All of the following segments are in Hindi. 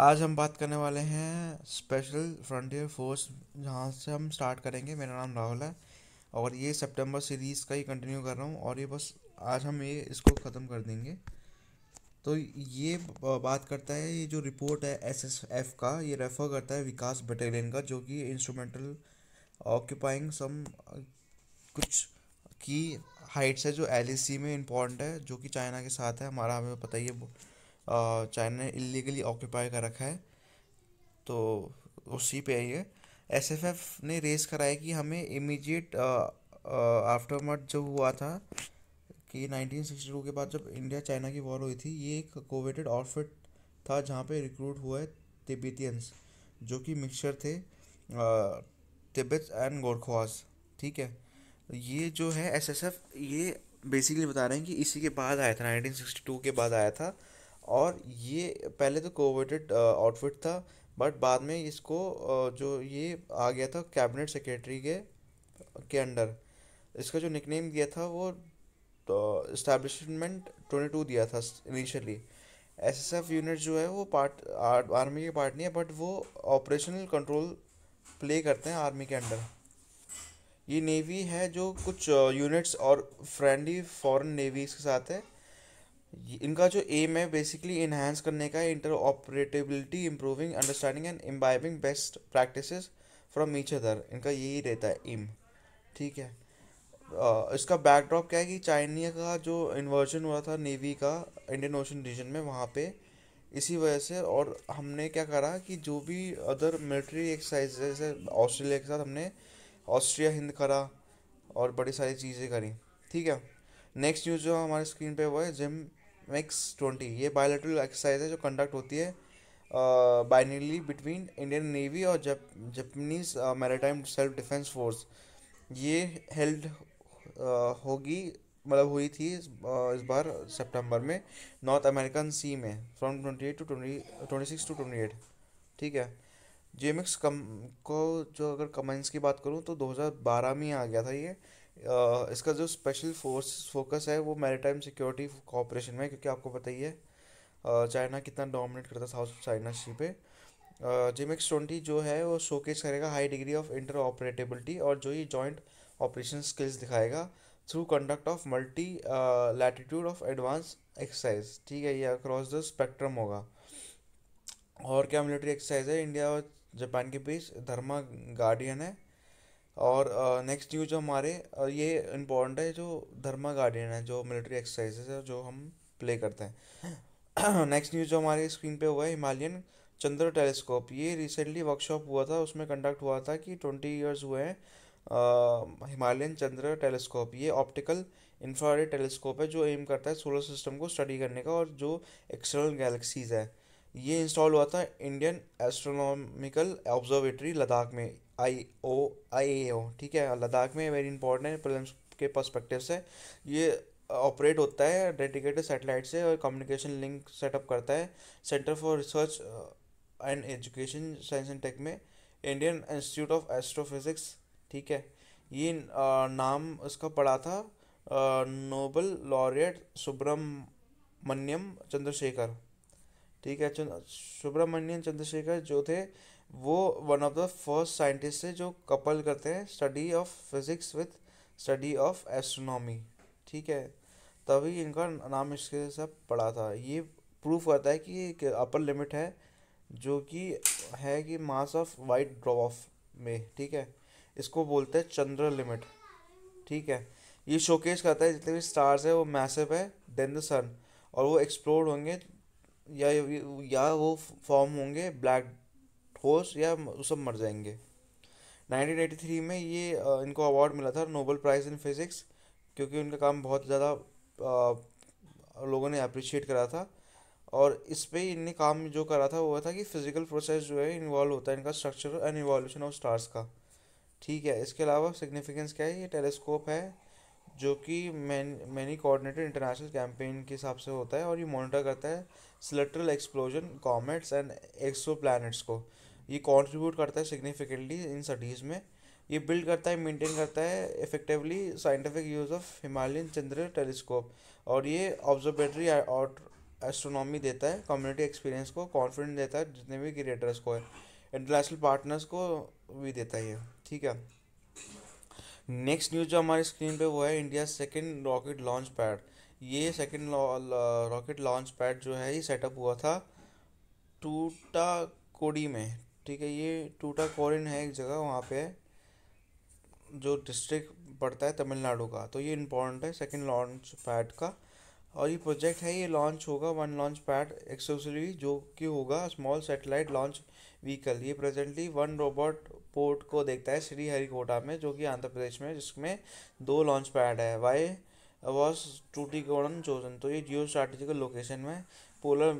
आज हम बात करने वाले हैं स्पेशल फ्रंटियर फोर्स जहाँ से हम स्टार्ट करेंगे मेरा नाम राहुल है और ये सितंबर सीरीज़ का ही कंटिन्यू कर रहा हूँ और ये बस आज हम ये इसको ख़त्म कर देंगे तो ये बात करता है ये जो रिपोर्ट है एसएसएफ का ये रेफ़र करता है विकास बटालियन का जो कि इंस्ट्रूमेंटल ऑक्यूपाइंग सम कुछ की हाइट्स है जो एल e में इम्पॉर्टेंट है जो कि चाइना के साथ है हमारा हमें पता ही है चाइना ने इलीगली ऑक्यूपाई कर रखा है तो उसी पे है एफ एफ ने रेस कराया कि हमें इमीजिएट आफ्टर मर्ट जब हुआ था कि 1962 के बाद जब इंडिया चाइना की वॉर हुई थी ये एक कोविडेड आउटफिट था जहाँ पे रिक्रूट हुए तिब्बतियंस जो कि मिक्सचर थे तिब्बत एंड गोरखवास ठीक है ये जो है एस एस एफ ये बेसिकली बता रहे हैं कि इसी के बाद आया था टू के बाद आया था और ये पहले तो कोवेटेड आउटफिट था बट बाद में इसको जो ये आ गया था कैबिनेट सेक्रेटरी के के अंडर इसका जो निकनेम दिया था वो इस्टेब्लिशमेंट ट्वेंटी टू दिया था initially S S F unit जो है वो पार्ट आर्मी के पार्ट नहीं है बट वो ऑपरेशनल कंट्रोल प्ले करते हैं आर्मी के अंडर ये नेवी है जो कुछ यूनिट्स और फ्रेंडली फॉरेन नेवीज़ के साथ है इनका जो एम है बेसिकली इन्हेंस करने का interoperability improving understanding and imbibing best practice from each other इनका यही रहता है एम ठीक है uh, इसका बैकड्रॉप क्या है कि चाइना का जो इन्वर्जन हुआ था नेवी का इंडियन ओशन रीजन में वहाँ पे इसी वजह से और हमने क्या करा कि जो भी अदर मिलिट्री एक्सरसाइज जैसे ऑस्ट्रेलिया के साथ हमने ऑस्ट्रिया हिंद करा और बड़ी सारी चीज़ें करी ठीक है नेक्स्ट न्यूज़ जो हमारे स्क्रीन पे हुआ है जिम मैक्स ट्वेंटी ये बायोलेट्रल एक्सरसाइज है जो कंडक्ट होती है बाइनली बिटवीन इंडियन नेवी और Japanese maritime self defence force ये हेल्ड होगी मतलब हुई थी इस, इस बार सितंबर में नॉर्थ अमेरिकन सी में from twenty eight to twenty twenty six to twenty eight ठीक है जेमिक्स कम को जो अगर कमेंट्स की बात करूँ तो दो हज़ार बारह में आ गया था ये इसका जो स्पेशल फोर्स फोकस है वो मैरिटाइम सिक्योरिटी कॉपरेशन में क्योंकि आपको पता ही है चाइना कितना डोमिनेट करता था साउथ चाइना सी पे जिमिक्स ट्वेंटी जो है वो शोकेस करेगा high degree of interoperability और जो ये जॉइंट ऑपरेशन स्किल्स दिखाएगा through conduct of multi latitude of advance exercise ठीक है ये अक्रॉस द स्पेक्ट्रम होगा और क्या मिलिट्री एक्सरसाइज है इंडिया और जापान के बीच धर्मा गार्डियन है और नेक्स्ट न्यूज जो हमारे ये इम्पोर्टेंट है जो धर्मा गार्डियन है जो मिलिट्री एक्सरसाइज है जो हम प्ले करते हैं नेक्स्ट न्यूज जो हमारे स्क्रीन पे हुआ है हिमालयन चंद्र टेलीस्कोप ये रिसेंटली वर्कशॉप हुआ था उसमें कंडक्ट हुआ था कि ट्वेंटी ईयर्स हुए हैं हिमालयन चंद्र टेलीस्कोप ये ऑप्टिकल इंफ्रारेड टेलीस्कोप है जो एम करता है सोलर सिस्टम को स्टडी करने का और जो एक्सटर्नल गैलेक्सीज है ये इंस्टॉल हुआ था इंडियन एस्ट्रोनॉमिकल ऑब्जर्वेटरी लद्दाख में आई ओ आई ए ओ ठीक है लद्दाख में वेरी इंपॉर्टेंट है प्रिलिम्स के पर्सपेक्टिव से ये ऑपरेट होता है डेडिकेटेड सैटेलाइट से और कम्युनिकेशन लिंक सेटअप करता है centre for research and education science and tech में इंडियन इंस्टीट्यूट ऑफ एस्ट्रोफिज़िक्स ठीक है ये आ, uh, नाम इसका पड़ा था ah, Nobel laureate Subrahmanyan Chandrasekhar ठीक है सुब्रमण्यन चंद्रशेखर जो थे वो one of the first scientist थे जो कपल करते हैं study of physics with study of astronomy ठीक है तभी इनका नाम इसके सब पड़ा था ये प्रूफ करता है कि एक अपर लिमिट है जो कि है कि मास ऑफ वाइट ड्रॉफ में ठीक है इसको बोलते हैं चंद्र लिमिट ठीक है ये शोकेस करता है जितने भी स्टार्स है वो मैसिव है देन द सन और वो एक्सप्लोर होंगे या या वो फॉर्म होंगे ब्लैक होल्स या वो सब मर जाएंगे 1983 में ये इनको अवार्ड मिला था नोबल प्राइज़ इन फिज़िक्स क्योंकि उनका काम बहुत ज़्यादा लोगों ने अप्रिशिएट करा था और इस पर इनने काम जो करा था वो था कि फिज़िकल प्रोसेस जो है इन्वॉल्व होता है इनका structure and evolution of stars का ठीक है इसके अलावा सिग्निफिकेंस क्या है ये टेलीस्कोप है जो कि man many coordinated international campaign के हिसाब से होता है और ये मॉनिटर करता है stellar explosion comets and exoplanets को ये कॉन्ट्रीब्यूट करता है सिग्निफिकेंटली इन स्टडीज़ में ये बिल्ड करता है मेंटेन करता है effectively scientific use of Himalayan Chandra telescope और ये ऑब्जर्वेटरी और एस्ट्रोनॉमी देता है कम्युनिटी एक्सपीरियंस को कॉन्फिडेंस देता है जितने भी क्रिएटर्स को है इंटरनेशनल पार्टनर्स को भी देता है ये ठीक है नेक्स्ट न्यूज़ जो हमारी स्क्रीन पे वो है India second rocket launch pad ये सेकेंड रॉकेट लॉन्च पैड जो है ये सेटअप हुआ था टूटा कोडी में ठीक है ये टूटा कोरिन है एक जगह वहाँ पे जो डिस्ट्रिक्ट पड़ता है तमिलनाडु का तो ये इम्पोर्टेंट है सेकेंड लॉन्च पैड का और ये प्रोजेक्ट है ये लॉन्च होगा वन लॉन्च पैड एक्सेसरी जो कि होगा स्मॉल सेटेलाइट लॉन्च व्हीकल ये प्रेजेंटली वन रोबोट पोर्ट को देखता है श्री हरिकोटा में जो कि आंध्र प्रदेश में जिसमें दो लॉन्च पैड है वाई वॉज टूटीकोणन चोजन तो ये जियो स्ट्रेटेजिकल लोकेशन में पोलर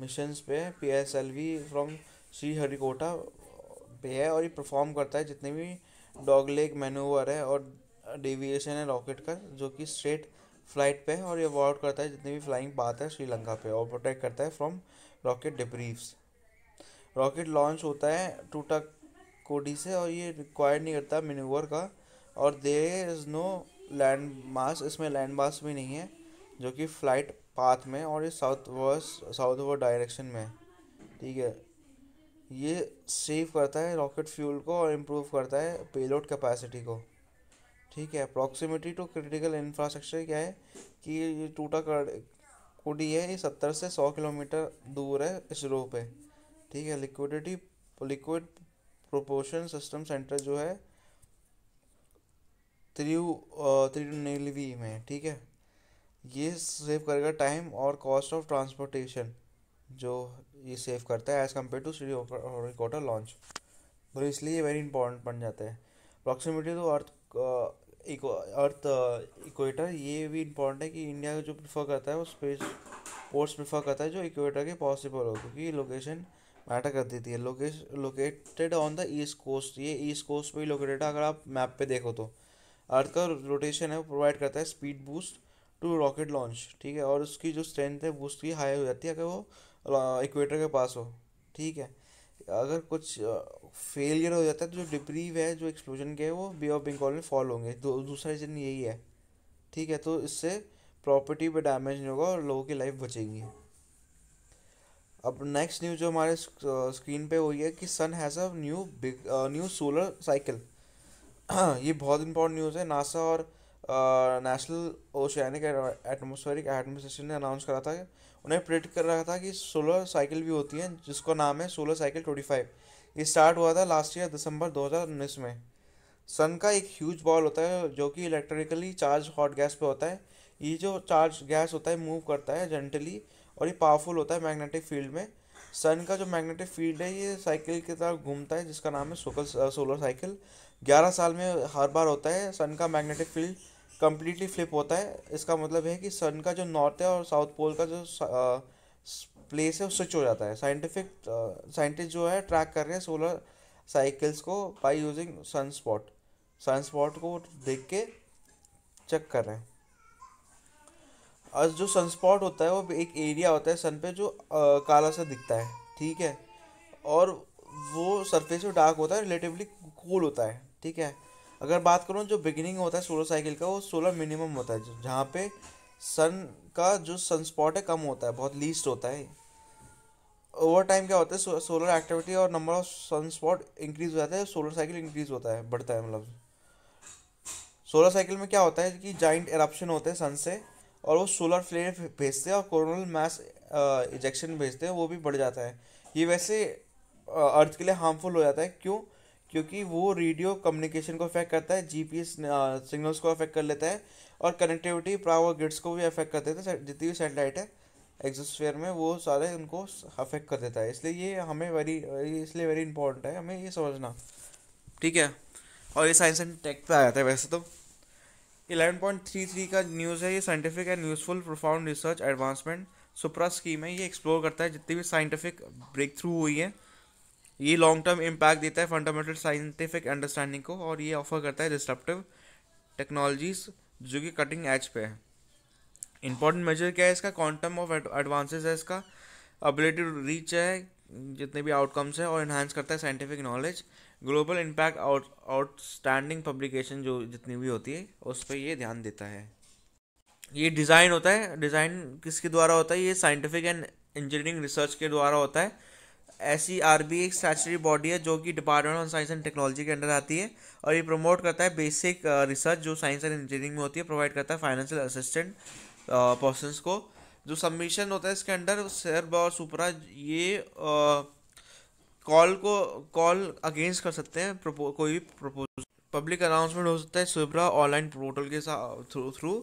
मिशंस mm, पे P S L V from Sriharikota पे है और ये परफॉर्म करता है जितने भी डॉग लेग मैनूवर है और डेविएशन है रॉकेट का जो कि स्ट्रेट फ्लाइट पे है और ये अवॉर्ड करता है जितनी भी फ्लाइंग पाथ है श्रीलंका पे और प्रोटेक्ट करता है from rocket debris rocket launch होता है टूटा कोडी से और ये रिक्वायर नहीं करता मिनूवर का और there is no land mass इसमें लैंड मास भी नहीं है जो कि फ्लाइट पाथ में और ये southwards southwards direction में ठीक है ये सेव करता है रॉकेट फ्यूल को और इम्प्रूव करता है पेलोड कैपेसिटी को ठीक है अप्रॉक्सीमेटी टू क्रिटिकल इंफ्रास्ट्रक्चर क्या है कि ये टूटा कर कुडी है ये सत्तर से सौ किलोमीटर दूर है इसरो पे ठीक है liquidity liquid proportion system centre जो है त्रियु त्रिनेलवी में ठीक है ये सेव करेगा टाइम और कॉस्ट ऑफ ट्रांसपोर्टेशन जो ये सेव करता है as compare to Sriharikota launch और इसलिए ये वेरी इंपॉर्टेंट बन जाता है अप्रॉक्सीमेटली तो अर्थ अर्थ इक्वेटर ये भी इंपॉर्टेंट है कि इंडिया जो प्रीफर करता है वो स्पेस पोर्ट्स प्रीफर करता है जो इक्वेटर के पॉसिबल हो क्योंकि लोकेशन मैटर करती थी लोकेश located on the east coast ये ईस्ट कोस्ट पे ही लोकेटेड अगर आप मैप पे देखो तो अर्थ का रोटेशन है वो प्रोवाइड करता है speed boost to rocket launch ठीक है और उसकी जो स्ट्रेंथ है बूस्ट की हाई हो जाती है अगर वो इक्वेटर के पास हो ठीक है अगर कुछ फेलियर हो जाता है तो जो डिप्रीव है जो एक्सप्लोजन के है वो बे ऑफ बंगाल में फॉल होंगे दूसरा रीजन यही है ठीक है तो इससे प्रॉपर्टी पर डैमेज नहीं होगा और लोगों की लाइफ बचेंगी अब नेक्स्ट न्यूज़ जो हमारे स्क्रीन uh, पे हो रही है कि sun has a new big new solar cycle ये बहुत इंपॉर्टेंट न्यूज़ है नासा और नेशनल ओशियानिक एटमोसफेरिक एडमिनिस्ट्रेशन ने अनाउंस करा था उन्हें प्रेडिक्ट कर रहा था कि सोलर साइकिल भी होती है जिसका नाम है सोलर साइकिल ट्वेंटी फाइव ये स्टार्ट हुआ था लास्ट ईयर दिसंबर दो हज़ार उन्नीस में सन का एक ह्यूज बॉल होता है जो कि इलेक्ट्रिकली चार्ज हॉट गैस पे होता है ये जो चार्ज गैस होता है मूव करता है जेंटली और ये पावरफुल होता है मैग्नेटिक फील्ड में सन का जो मैग्नेटिक फील्ड है ये साइकिल की तरफ घूमता है जिसका नाम है सोकल सोलर साइकिल ग्यारह साल में हर बार होता है सन का मैग्नेटिक फील्ड कम्प्लीटली फ्लिप होता है इसका मतलब है कि सन का जो नॉर्थ है और साउथ पोल का जो प्लेस uh, है वो स्विच हो जाता है साइंटिफिक साइंटिस्ट uh, जो है ट्रैक कर रहे हैं सोलर साइकिल्स को by using sunspot sunspot को देख के चेक कर रहे हैं और जो सनस्पॉट होता है वो एक एरिया होता है सन पे जो आ, काला सा दिखता है ठीक है और वो सरफेस में डार्क होता है रिलेटिवली कूल होता है ठीक है अगर बात करूँ जो बिगिनिंग होता है सोलर साइकिल का वो सोलर मिनिमम होता है जहाँ पे सन का जो सनस्पॉट है कम होता है बहुत लीस्ट होता है ओवर टाइम क्या होता है सोलर एक्टिविटी और नंबर ऑफ सनस्पॉट इंक्रीज हो जाता है सोलर साइकिल इंक्रीज होता है बढ़ता है मतलब सोलर साइकिल में क्या होता है कि जाइंट एरप्शन होते हैं सन से और वो सोलर फ्लेयर भेजते हैं और कोरोनल मास इजेक्शन भेजते हैं वो भी बढ़ जाता है ये वैसे अर्थ के लिए हार्मफुल हो जाता है क्यों क्योंकि वो रेडियो कम्युनिकेशन को अफेक्ट करता है जीपीएस सिग्नल्स को अफेक्ट कर लेता है और कनेक्टिविटी पावर ग्रिड्स को भी अफेक्ट कर देता है जितनी भी सैटेलाइट है एग्जोस्फेयर में वो सारे उनको अफेक्ट कर देता है इसलिए ये हमें वेरी इसलिए वेरी इंपॉर्टेंट है हमें ये समझना ठीक है और ये साइंस एंड टेक पे आ जाता है वैसे तो 11.33 का न्यूज़ है ये scientific and useful profound research advancement SUPRA scheme है ये एक्सप्लोर करता है जितनी भी साइंटिफिक ब्रेक थ्रू हुई है ये लॉन्ग टर्म इम्पैक्ट देता है फंडामेंटल साइंटिफिक अंडरस्टैंडिंग को और ये ऑफर करता है डिस्ट्रप्टिव टेक्नोलॉजीज जो कि कटिंग एज पे है इंपॉर्टेंट मेजर क्या है इसका क्वांटम ऑफ एडवांसेस है इसका अबिलिटी टू रीच है जितने भी आउटकम्स है और इन्हांस करता है scientific knowledge global impact out outstanding publication जो जितनी भी होती है उस पर ये ध्यान देता है ये डिज़ाइन होता है डिज़ाइन किसके द्वारा होता है ये साइंटिफिक एंड इंजीनियरिंग रिसर्च के द्वारा होता है ऐसी आर बी एक स्टैचरी बॉडी है जो कि department of science and technology के अंडर आती है और ये प्रमोट करता है बेसिक रिसर्च जो साइंस एंड इंजीनियरिंग में होती है प्रोवाइड करता है फाइनेंशियल असिस्टेंट पर्सनस को जो सबमिशन होता है इसके अंडर सर्ब और सुपरा ये कॉल को कॉल अगेंस्ट कर सकते हैं प्रपो, कोई भी प्रपोजल पब्लिक अनाउंसमेंट हो सकता है सुब्रा ऑनलाइन पोर्टल के साथ थ्रू थ्रू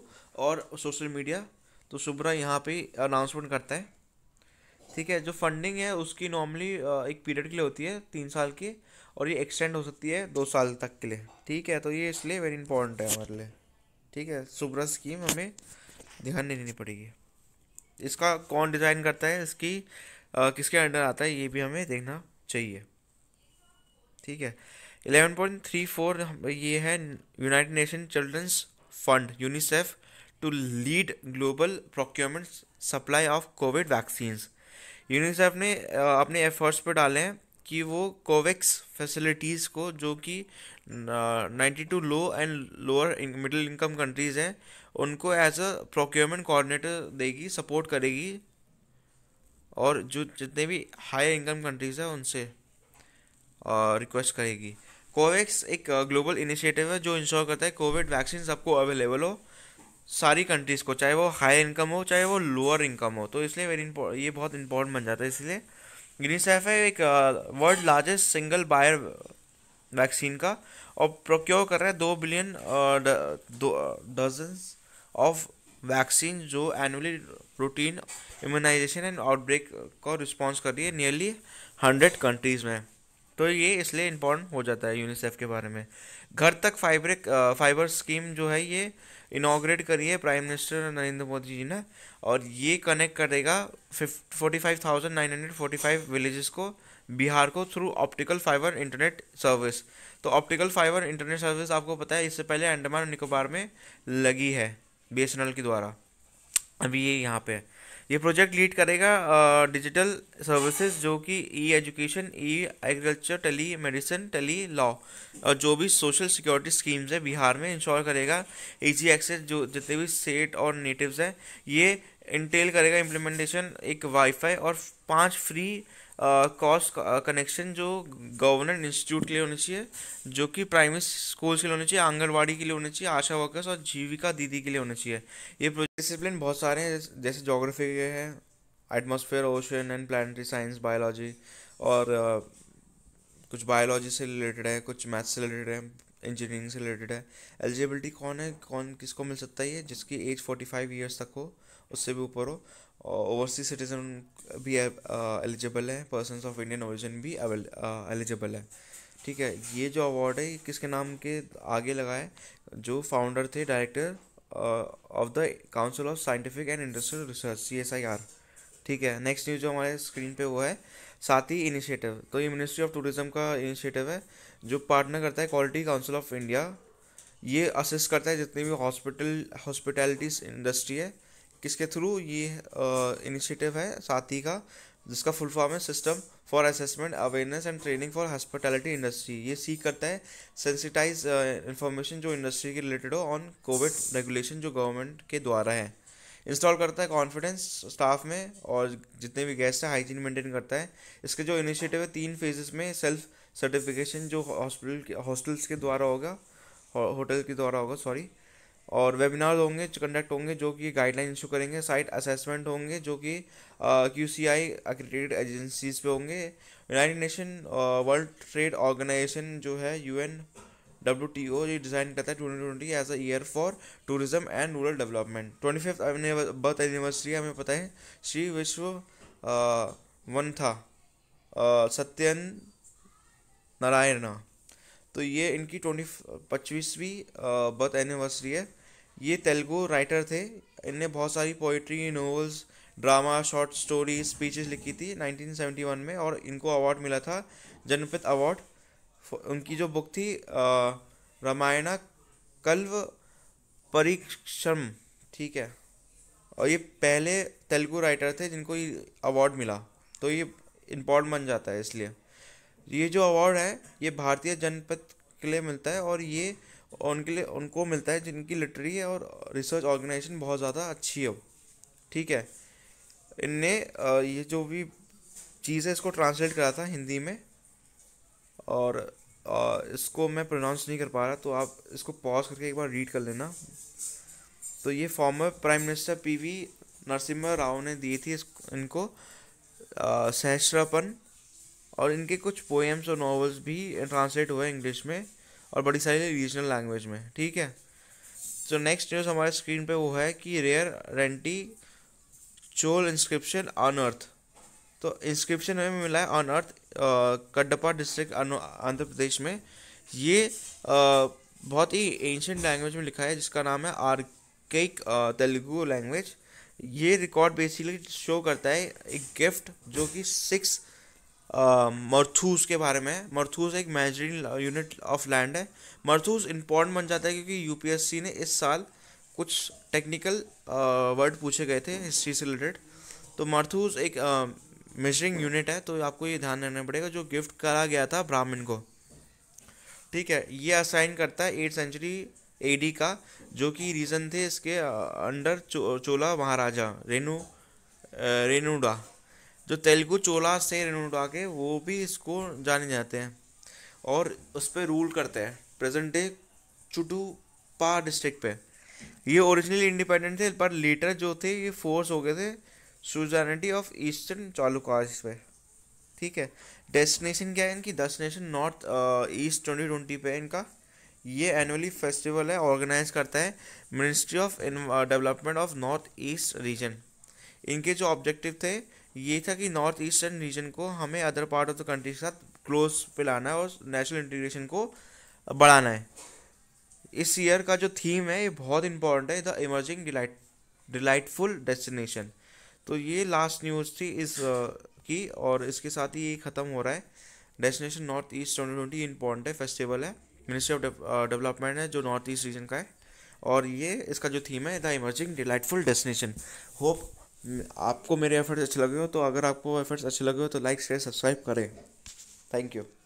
और सोशल मीडिया तो सुब्रा यहाँ पे अनाउंसमेंट करता है ठीक है जो फंडिंग है उसकी नॉर्मली एक पीरियड के लिए होती है तीन साल की और ये एक्सटेंड हो सकती है दो साल तक के लिए ठीक है तो ये इसलिए वेरी इंपॉर्टेंट है हमारे लिए ठीक है सुब्रा स्कीम हमें ध्यान नहीं देनी पड़ेगी इसका कौन डिज़ाइन करता है इसकी आ, किसके अंडर आता है ये भी हमें देखना चाहिए ठीक है एलेवन पॉइंट थ्री फोर ये है united nation children's fund UNICEF to lead global procurement supply of covid vaccines UNICEF ने अपने एफर्ट्स पर डाले हैं कि वो कोवैक्स फैसिलिटीज़ को जो कि ninety two low and lower middle income countries हैं उनको एज अ प्रोक्योरमेंट कोऑर्डिनेटर देगी सपोर्ट करेगी और जो जितने भी हाई इनकम कंट्रीज़ हैं उनसे रिक्वेस्ट करेगी कोवैक्स एक ग्लोबल इनिशिएटिव है जो इंश्योर करता है कोविड वैक्सीन सबको अवेलेबल हो सारी कंट्रीज़ को चाहे वो हाई इनकम हो चाहे वो लोअर इनकम हो तो इसलिए वेरी ये बहुत इंपॉर्टेंट बन जाता है इसलिए यूनिसेफ है एक world largest single buyer vaccine का और प्रोक्योर कर रहा है दो बिलियन डजन ऑफ वैक्सीन जो annually protein immunisation and outbreak को रिस्पॉन्स कर रही है नियरली हंड्रेड कंट्रीज़ में तो ये इसलिए इम्पॉर्टेंट हो जाता है यूनिसेफ के बारे में घर तक फाइब्रिक फाइबर स्कीम जो है ये इनाग्रेट करी है प्राइम मिनिस्टर नरेंद्र मोदी जी ने और ये कनेक्ट करेगा forty five thousand nine hundred forty five villages को बिहार को through optical fibre internet service तो ऑप्टिकल फाइबर इंटरनेट सर्विस आपको पता है इससे पहले अंडमान निकोबार में लगी है बी के द्वारा अभी ये यहाँ पे ये प्रोजेक्ट लीड करेगा डिजिटल सर्विसेज जो कि e education e agriculture telemedicine tele law और जो भी सोशल सिक्योरिटी स्कीम्स है बिहार में इंश्योर करेगा इजी एक्सेस जो जितने भी स्टेट और नेटिव्स हैं ये इंटेल करेगा इम्प्लीमेंटेशन एक वाईफाई और पांच फ्री कॉस्ट कनेक्शन जो गवर्नमेंट इंस्टीट्यूट के लिए होने चाहिए जो कि प्राइमरी स्कूल्स के लिए होने चाहिए आंगनबाड़ी के लिए होने चाहिए आशा वर्कर्स और जीविका दीदी के लिए होने चाहिए ये प्रोजेक्ट डिसिप्लिन बहुत सारे हैं जैसे जोग्राफी के हैं atmosphere ocean and planetary science biology और uh, कुछ बायोलॉजी से रिलेटेड है कुछ मैथ से रिलेटेड है इंजीनियरिंग से रिलेटेड है एलिजिबिलिटी कौन है कौन किसको मिल सकता है ये जिसकी एज फोर्टी फाइव ईयर्स तक हो उससे भी ऊपर हो ओवरसीज सिटीजन भी एलिजिबल है पर्सन ऑफ इंडियन ओरिजिन भी एलिजिबल है ठीक है ये जो अवार्ड है किसके नाम के आगे लगा है जो फाउंडर थे director of the council of scientific and industrial research C S I R ठीक है नेक्स्ट न्यूज जो हमारे स्क्रीन पे वो है साथी इनिशिएटिव तो ये मिनिस्ट्री ऑफ टूरिज्म का इनिशिएटिव है जो पार्टनर करता है क्वालिटी काउंसिल ऑफ इंडिया ये असिस्ट करता है जितनी भी हॉस्पिटल हॉस्पिटैलिटीज इंडस्ट्री है किसके थ्रू ये इनिशिएटिव है साथी का जिसका फुल फॉर्म है system for assessment awareness and training for hospitality industry ये सीख करता है सेंसिटाइज इंफॉर्मेशन जो इंडस्ट्री के रिलेटेड हो ऑन कोविड रेगुलेशन जो गवर्नमेंट के द्वारा है इंस्टॉल करता है कॉन्फिडेंस स्टाफ में और जितने भी गेस्ट हैं हाइजीन मेंटेन करता है इसके जो इनिशिएटिव है तीन फेजेस में सेल्फ सर्टिफिकेशन जो हॉस्पिटल हॉस्टल्स के द्वारा होगा होटल के द्वारा होगा सॉरी और वेबिनार होंगे कंडक्ट होंगे जो कि गाइडलाइन इशू करेंगे साइट असेसमेंट होंगे जो कि Q C I accredited agencies पे होंगे united nation world trade organisation जो है U N W T O ये डिज़ाइन करता है twenty twenty as a year for tourism and rural development twenty fifth birth anniversary हमें पता है श्री विश्व वन था सत्यन नारायण तो ये इनकी ट्वेंटी पच्चीसवीं बर्थ एनिवर्सरी है ये तेलुगु राइटर थे इनने बहुत सारी poetry novels drama short story speeches लिखी थी 1971 में और इनको अवार्ड मिला था जनपद अवार्ड उनकी जो बुक थी रामायणा कल्व परीक्षम ठीक है और ये पहले तेलुगु राइटर थे जिनको ये अवार्ड मिला तो ये इम्पोर्टेंट बन जाता है इसलिए ये जो अवार्ड है ये भारतीय जनपद के लिए मिलता है और ये और उनके लिए उनको मिलता है जिनकी है और रिसर्च ऑर्गेनाइजेशन बहुत ज़्यादा अच्छी हो ठीक है इनने ये जो भी चीज़ है इसको ट्रांसलेट करा था हिंदी में और इसको मैं प्रोनाउंस नहीं कर पा रहा तो आप इसको पॉज करके एक बार रीड कर लेना तो ये former prime minister P V Narasimha Rao ने दी थी इनको सहस्रापन और इनके कुछ पोएम्स और नॉवेल्स भी ट्रांसलेट हुए इंग्लिश में और बड़ी सारी रीजनल लैंग्वेज में ठीक है तो नेक्स्ट न्यूज़ हमारे स्क्रीन पे वो है कि rare Renati Chola inscription on earth तो इंस्क्रिप्शन हमें मिला है on earth Kadapa district Andhra Pradesh में ये आ, बहुत ही एंशंट लैंग्वेज में लिखा है जिसका नाम है आर्केक तेलुगु लैंग्वेज ये रिकॉर्ड बेसिकली शो करता है एक गिफ्ट जो कि सिक्स मरथूस के बारे में मरथूस एक मेजरिंग यूनिट ऑफ लैंड है मरथूस इंपॉर्टेंट बन जाता है क्योंकि यूपीएससी ने इस साल कुछ टेक्निकल वर्ड पूछे गए थे हिस्ट्री से रिलेटेड तो मरथूस एक मेजरिंग यूनिट है तो आपको ये ध्यान रखना पड़ेगा जो गिफ्ट करा गया था ब्राह्मण को ठीक है ये असाइन करता है एट सेंचुरी एडी का जो कि रीज़न थे इसके अंडर चो, चोला महाराजा रेनू रेणुडा जो तेलुगु चोला से रेणुका के वो भी इसको जाने जाते हैं और उस पर रूल करते हैं प्रेजेंट डे चुटुपा डिस्ट्रिक्ट पे ये ओरिजिनली इंडिपेंडेंट थे पर लीटर जो थे ये फोर्स हो गए थे सुजानिटी ऑफ ईस्टर्न चालुकाज पे ठीक है डेस्टिनेशन क्या है इनकी destination north east twenty twenty पे इनका ये एनुअली फेस्टिवल है ऑर्गेनाइज करता है ministry of development of north east region इनके जो ऑब्जेक्टिव थे ये था कि नॉर्थ ईस्टर्न रीजन को हमें other part of the country के साथ क्लोज पे लाना है और नेशनल इंटीग्रेशन को बढ़ाना है इस ईयर का जो थीम है ये बहुत इंपॉर्टेंट है the emerging delight delightful destination तो ये लास्ट न्यूज़ थी इस की और इसके साथ ही ये ख़त्म हो रहा है destination north east twenty twenty important है फेस्टिवल है मिनिस्ट्री ऑफ डेवलपमेंट है जो नॉर्थ ईस्ट रीजन का है और ये इसका जो थीम है the emerging delightful destination hope आपको मेरे एफ़र्ट्स अच्छे लगे हो तो अगर आपको एफ़र्ट्स अच्छे लगे हो तो लाइक शेयर सब्सक्राइब करें थैंक यू